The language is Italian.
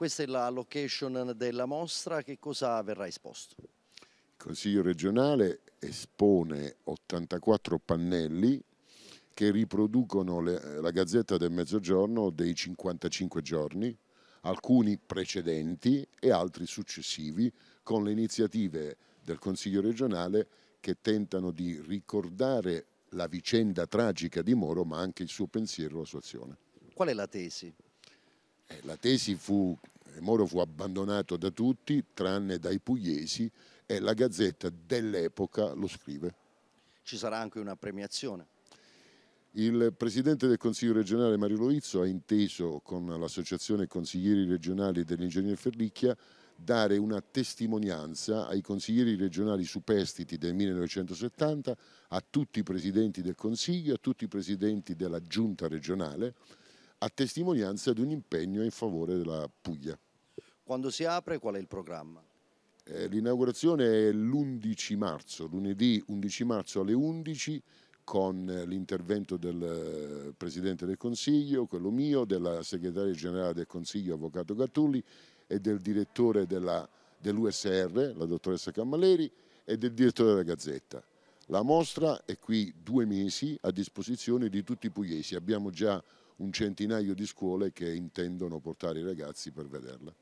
Questa è la location della mostra, che cosa verrà esposto? Il Consiglio regionale espone 84 pannelli che riproducono le, la Gazzetta del Mezzogiorno dei 55 giorni, alcuni precedenti e altri successivi, con le iniziative del Consiglio regionale che tentano di ricordare la vicenda tragica di Moro, ma anche il suo pensiero e la sua azione. Qual è la tesi? Eh, la tesi fu Moro fu abbandonato da tutti tranne dai pugliesi e la Gazzetta dell'epoca lo scrive. Ci sarà anche una premiazione? Il Presidente del Consiglio regionale Mario Loizzo ha inteso con l'Associazione Consiglieri regionali dell'Ingegner Ferricchia dare una testimonianza ai consiglieri regionali superstiti del 1970, a tutti i presidenti del Consiglio, a tutti i presidenti della Giunta regionale, a testimonianza di un impegno in favore della Puglia. Quando si apre qual è il programma? Eh, l'inaugurazione è l'11 marzo, lunedì 11 marzo alle 11 con eh, l'intervento del eh, Presidente del Consiglio, quello mio, della Segretaria Generale del Consiglio, Avvocato Gattulli, e del Direttore dell'USR, dell la Dottoressa Cammaleri, e del Direttore della Gazzetta. La mostra è qui due mesi a disposizione di tutti i pugliesi. Abbiamo già un centinaio di scuole che intendono portare i ragazzi per vederla.